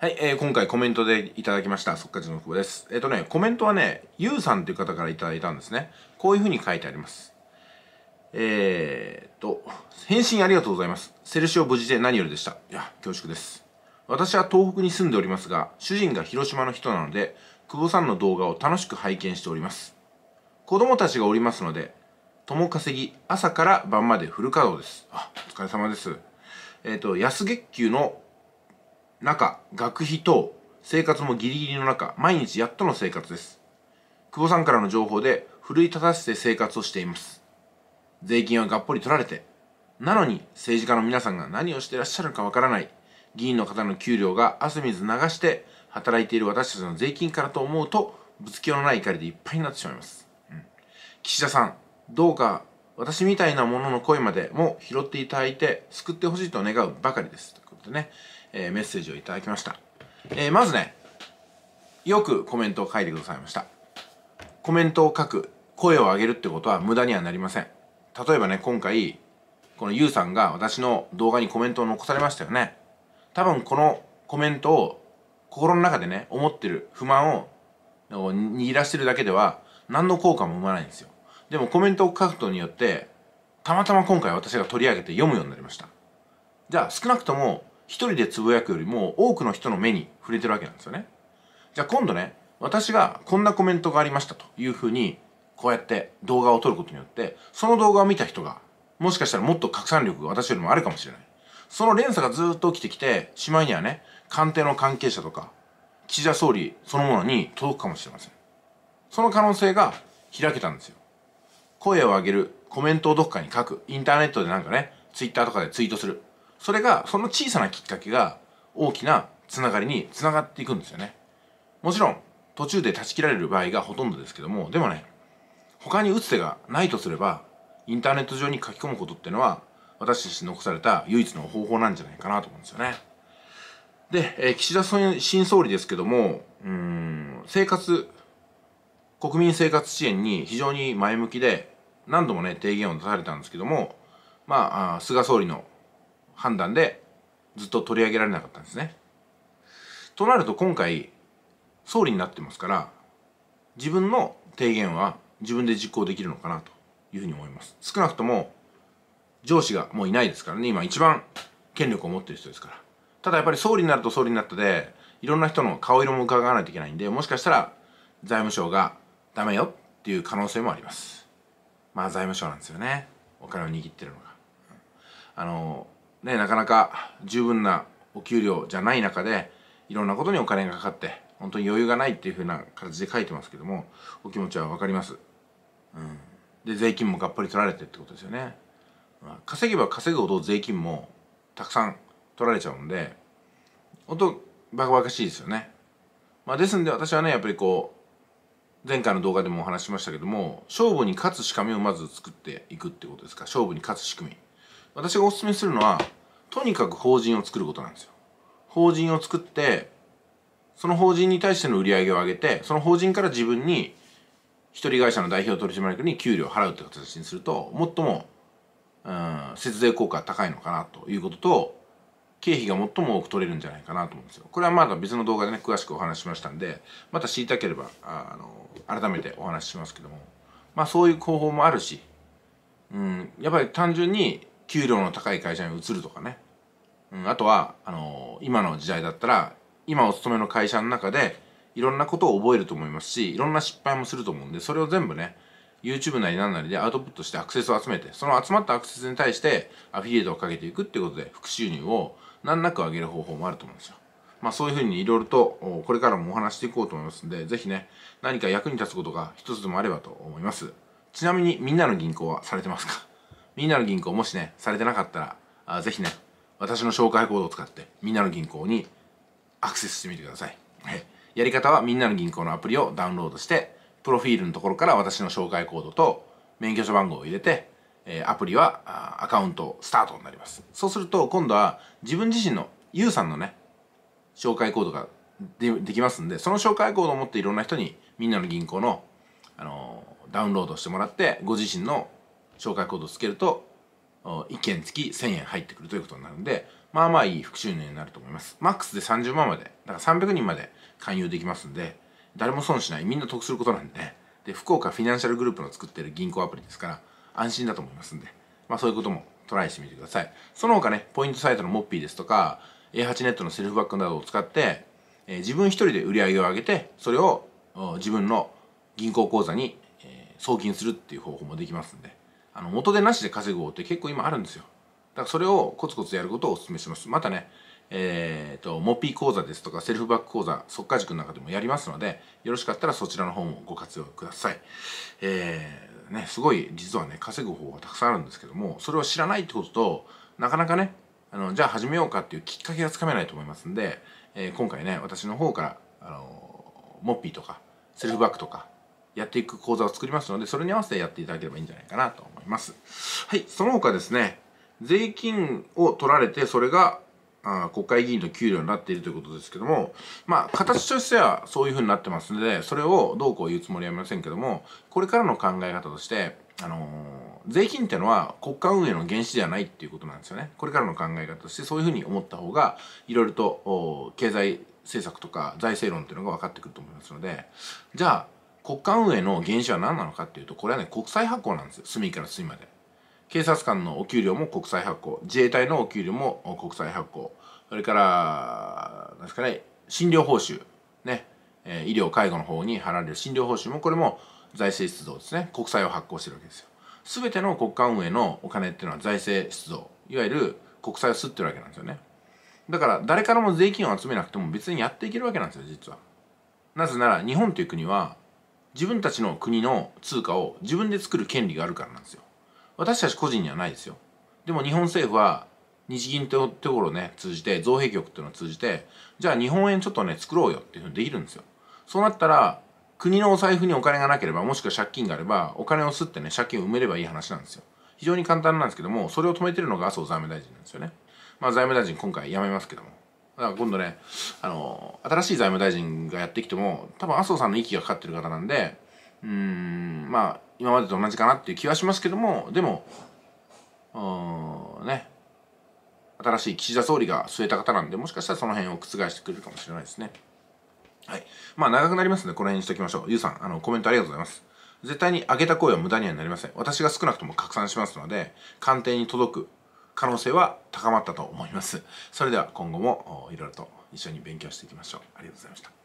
はい、えー、今回コメントでいただきました、そっかじの久保です。えっ、ー、とね、コメントはね、ゆうさんという方からいただいたんですね。こういうふうに書いてあります。えー、と、返信ありがとうございます。セルシオ無事で何よりでした。いや、恐縮です。私は東北に住んでおりますが、主人が広島の人なので、久保さんの動画を楽しく拝見しております。子供たちがおりますので、友稼ぎ、朝から晩までフル稼働です。あ、お疲れ様です。えっ、ー、と、安月給の中、学費等、生活もギリギリの中、毎日やっとの生活です。久保さんからの情報で、奮い立たせて生活をしています。税金はがっぽり取られて、なのに政治家の皆さんが何をしてらっしゃるかわからない、議員の方の給料が汗水流して働いている私たちの税金からと思うと、ぶつけようのない怒りでいっぱいになってしまいます。うん、岸田さん、どうか私みたいなものの声までも拾っていただいて救ってほしいと願うばかりです。とね、えー、メッセージをいただきました。えー、まずね、よくコメントを書いてくださいました。コメントを書く、声を上げるってことは無駄にはなりません。例えばね、今回、このゆうさんが私の動画にコメントを残されましたよね。多分このコメントを心の中でね、思ってる不満を握らしてるだけでは何の効果も生まないんですよ。でもコメントを書くことによって、たまたま今回私が取り上げて読むようになりました。じゃあ少なくとも一人でつぶやくよりも多くの人の目に触れてるわけなんですよね。じゃあ今度ね、私がこんなコメントがありましたというふうに、こうやって動画を撮ることによって、その動画を見た人が、もしかしたらもっと拡散力が私よりもあるかもしれない。その連鎖がずっと起きてきて、しまいにはね、官邸の関係者とか、岸田総理そのものに届くかもしれません。その可能性が開けたんですよ。声を上げる、コメントをどっかに書く、インターネットでなんかね、ツイッターとかでツイートする。それがその小さなきっかけが大きなつながりにつながっていくんですよねもちろん途中で断ち切られる場合がほとんどですけどもでもね他に打つ手がないとすればインターネット上に書き込むことってのは私たち残された唯一の方法なんじゃないかなと思うんですよねで、えー、岸田新総理ですけどもうん生活国民生活支援に非常に前向きで何度もね提言を出されたんですけどもまあ菅総理の判断でずっと取り上げられなかったんですね。となると今回総理になってますから自分の提言は自分で実行できるのかなというふうに思います。少なくとも上司がもういないですからね今一番権力を持ってる人ですからただやっぱり総理になると総理になったでいろんな人の顔色も伺わないといけないんでもしかしたら財務省がダメよっていう可能性もありますまあ財務省なんですよねお金を握ってるのがあのね、なかなか十分なお給料じゃない中でいろんなことにお金がかかって本当に余裕がないっていうふうな形で書いてますけどもお気持ちは分かります、うん、で税金もがっぽり取られてってことですよね、まあ、稼げば稼ぐほど税金もたくさん取られちゃうんで本当バカバカしいですよね、まあ、ですんで私はねやっぱりこう前回の動画でもお話しましたけども勝負に勝つ仕組みをまず作っていくってことですか勝負に勝つ仕組み私がおすすめするのはとにかく法人を作ることなんですよ法人を作ってその法人に対しての売り上げを上げてその法人から自分に一人会社の代表取締役に給料を払うって形にすると最もうん節税効果高いのかなということと経費が最も多く取れるんじゃないかなと思うんですよ。これはまだ別の動画でね詳しくお話ししましたんでまた知りたければあの改めてお話ししますけどもまあそういう方法もあるし、うん、やっぱり単純に給料の高い会社に移るとかね、うん、あとはあのー、今の時代だったら今お勤めの会社の中でいろんなことを覚えると思いますしいろんな失敗もすると思うんでそれを全部ね YouTube なり何なりでアウトプットしてアクセスを集めてその集まったアクセスに対してアフィリエイトをかけていくっていうことで副収入を難なく上げる方法もあると思うんですよ。まあそういうふうにいろいろとこれからもお話していこうと思いますんで、ぜひね、何か役に立つことが一つでもあればと思います。ちなみにみんなの銀行はされてますかみんなの銀行もしね、されてなかったら、あぜひね、私の紹介コードを使って、みんなの銀行にアクセスしてみてください。はい。やり方はみんなの銀行のアプリをダウンロードして、プロフィールのところから私の紹介コードと免許証番号を入れて、えアプリはアカウントスタートになります。そうすると今度は自分自身の YOU さんのね、紹介コードがでできますんで、その紹介コードを持っていろんな人にみんなの銀行の、あのー、ダウンロードしてもらって、ご自身の紹介コードをつけると1件付き1000円入ってくるということになるんでまあまあいい副収入になると思いますマックスで30万までだから300人まで勧誘できますんで誰も損しないみんな得することなんでねで福岡フィナンシャルグループの作ってる銀行アプリですから安心だと思いますんでまあそういうこともトライしてみてくださいその他ねポイントサイトのモッピーですとか A8 ネットのセルフバックなどを使って、えー、自分一人で売り上げを上げてそれを自分の銀行口座に、え送金するっていう方法もできますんであの元手なしで稼ぐ方って結構今あるんですよだからそれをコツコツやることをお勧めしますまたねえっ、ー、とモッピー講座ですとかセルフバック講座速稼塾の中でもやりますのでよろしかったらそちらの方もご活用くださいえー、ねすごい実はね稼ぐ方法はたくさんあるんですけどもそれを知らないってこととなかなかねあのじゃあ始めようかっていうきっかけがつかめないと思いますんで、えー、今回ね私の方からあのモッピーとかセルフバックとかやっていく講座を作りますので、それに合わせてやっていただければいいんじゃないかなと思います。はい、その他ですね、税金を取られて、それがあ国会議員の給料になっているということですけども、まあ、形としてはそういうふうになってますので、それをどうこう言うつもりはありませんけども、これからの考え方として、あのー、税金っていうのは国家運営の原資ではないっていうことなんですよね。これからの考え方としてそういうふうに思った方が、いろいろと経済政策とか財政論っていうのが分かってくると思いますので、じゃあ、国家運営の原資は何なのかっていうとこれはね国債発行なんですよ隅から隅まで警察官のお給料も国債発行自衛隊のお給料も国債発行それから何ですかね診療報酬ね医療介護の方に払われる診療報酬もこれも財政出動ですね国債を発行してるわけですよ全ての国家運営のお金っていうのは財政出動いわゆる国債を吸ってるわけなんですよねだから誰からも税金を集めなくても別にやっていけるわけなんですよ実はなぜなら日本という国は自分たちの国の通貨を自分で作る権利があるからなんですよ私たち個人にはないですよでも日本政府は日銀ってところをね通じて造幣局っていうのを通じてじゃあ日本円ちょっとね作ろうよっていうふうにできるんですよそうなったら国のお財布にお金がなければもしくは借金があればお金をすってね借金を埋めればいい話なんですよ非常に簡単なんですけどもそれを止めてるのが麻生財務大臣なんですよねまあ財務大臣今回辞めますけどもだから今度ねあの新しい財務大臣がやってきても多分麻生さんの息がかかってる方なんでうーんまあ今までと同じかなっていう気はしますけどもでもうんね新しい岸田総理が据えた方なんでもしかしたらその辺を覆してくれるかもしれないですねはいまあ長くなりますのでこの辺にしておきましょうゆうさんあのコメントありがとうございます絶対に上げた声は無駄にはなりません私が少なくとも拡散しますので官邸に届く可能性は高まったと思います。それでは今後もいろいろと一緒に勉強していきましょう。ありがとうございました。